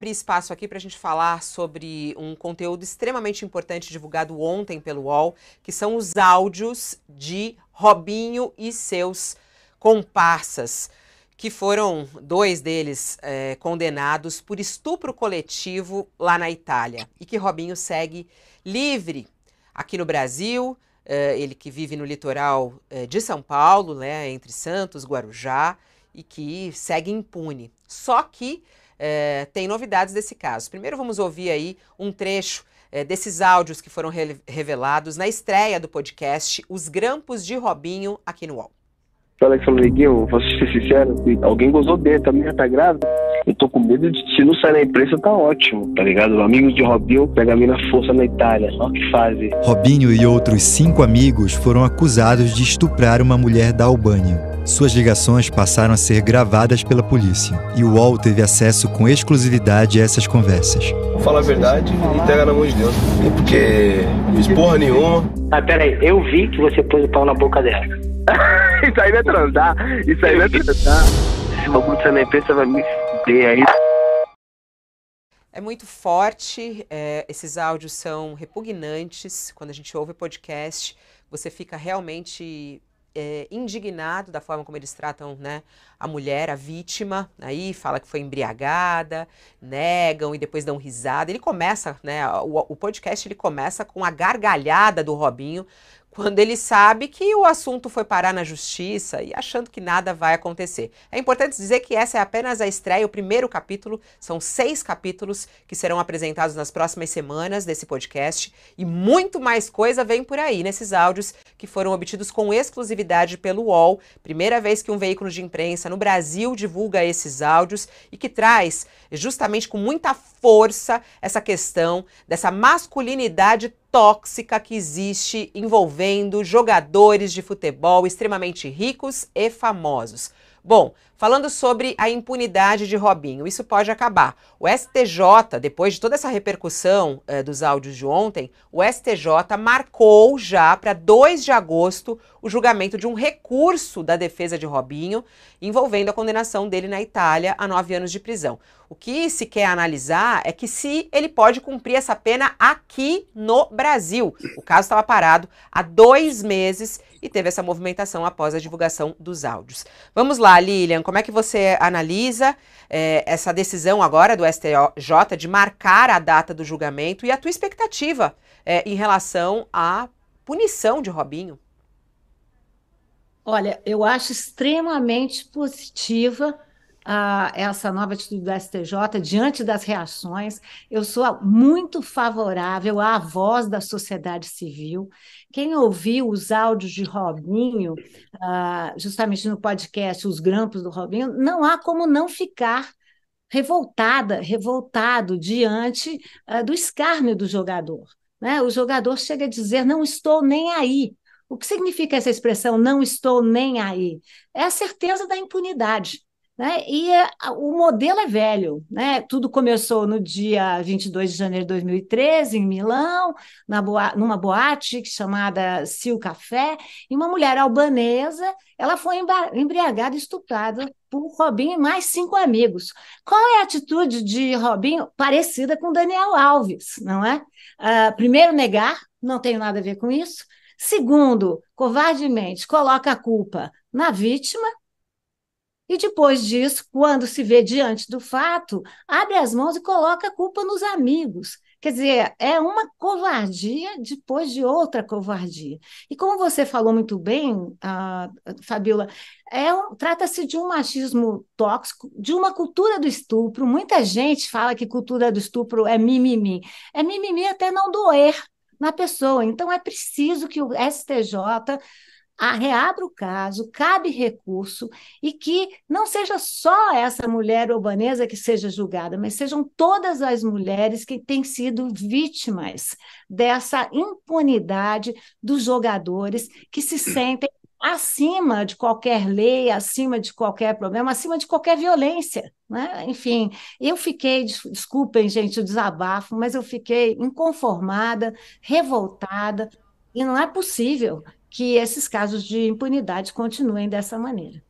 abrir espaço aqui para a gente falar sobre um conteúdo extremamente importante divulgado ontem pelo UOL, que são os áudios de Robinho e seus comparsas, que foram dois deles é, condenados por estupro coletivo lá na Itália e que Robinho segue livre aqui no Brasil. É, ele que vive no litoral é, de São Paulo, né, entre Santos, Guarujá, e que segue impune. Só que eh, tem novidades desse caso. Primeiro vamos ouvir aí um trecho é, desses áudios que foram re revelados na estreia do podcast Os Grampos de Robinho aqui no UOL. que falou, Neguinho, vou ser sincero, alguém gozou dele, também já tá grávida. Eu tô com medo de se não sair na imprensa, tá ótimo, tá ligado? Amigos de Robinho pegam a mina força na Itália, só que fase. Robinho e outros cinco amigos foram acusados de estuprar uma mulher da Albânia. Suas ligações passaram a ser gravadas pela polícia e o UOL teve acesso com exclusividade a essas conversas. Fala a verdade e entrega na mão de Deus. porque não fiz porra nenhuma. Ah, peraí, eu vi que você pôs o pau na boca dela. isso aí vai é transar, isso aí vai é transar. Esse bagulho que você nem pensa vai me fuder aí. É muito forte, é, esses áudios são repugnantes. Quando a gente ouve podcast, você fica realmente é, indignado da forma como eles tratam né, a mulher, a vítima, aí fala que foi embriagada, negam e depois dão risada. Ele começa, né, o, o podcast ele começa com a gargalhada do Robinho quando ele sabe que o assunto foi parar na justiça e achando que nada vai acontecer. É importante dizer que essa é apenas a estreia, o primeiro capítulo, são seis capítulos que serão apresentados nas próximas semanas desse podcast e muito mais coisa vem por aí nesses áudios que foram obtidos com exclusividade pelo UOL, primeira vez que um veículo de imprensa no Brasil divulga esses áudios e que traz justamente com muita força essa questão dessa masculinidade tóxica que existe envolvendo jogadores de futebol extremamente ricos e famosos. Bom, falando sobre a impunidade de Robinho, isso pode acabar. O STJ, depois de toda essa repercussão eh, dos áudios de ontem, o STJ marcou já para 2 de agosto o julgamento de um recurso da defesa de Robinho envolvendo a condenação dele na Itália a nove anos de prisão. O que se quer analisar é que se ele pode cumprir essa pena aqui no Brasil. Brasil. O caso estava parado há dois meses e teve essa movimentação após a divulgação dos áudios. Vamos lá, Lilian, como é que você analisa eh, essa decisão agora do STJ de marcar a data do julgamento e a tua expectativa eh, em relação à punição de Robinho? Olha, eu acho extremamente positiva essa nova atitude do STJ diante das reações. Eu sou muito favorável à voz da sociedade civil. Quem ouviu os áudios de Robinho, ah, justamente no podcast Os Grampos do Robinho, não há como não ficar revoltada, revoltado diante ah, do escárnio do jogador. Né? O jogador chega a dizer: não estou nem aí. O que significa essa expressão não estou nem aí? É a certeza da impunidade. Né? E é, o modelo é velho, né? Tudo começou no dia 22 de janeiro de 2013, em Milão, boa, numa boate chamada Sil Café, e uma mulher albanesa, ela foi embriagada e estuprada por Robin e mais cinco amigos. Qual é a atitude de Robin parecida com Daniel Alves, não é? Uh, primeiro, negar, não tenho nada a ver com isso. Segundo, covardemente coloca a culpa na vítima e depois disso, quando se vê diante do fato, abre as mãos e coloca a culpa nos amigos. Quer dizer, é uma covardia depois de outra covardia. E como você falou muito bem, ah, Fabiola, é um, trata-se de um machismo tóxico, de uma cultura do estupro. Muita gente fala que cultura do estupro é mimimi. É mimimi até não doer na pessoa. Então, é preciso que o STJ a, reabra o caso, cabe recurso e que não seja só essa mulher urbanesa que seja julgada, mas sejam todas as mulheres que têm sido vítimas dessa impunidade dos jogadores que se sentem acima de qualquer lei, acima de qualquer problema, acima de qualquer violência. Né? Enfim, eu fiquei, desculpem, gente, o desabafo, mas eu fiquei inconformada, revoltada, e não é possível que esses casos de impunidade continuem dessa maneira.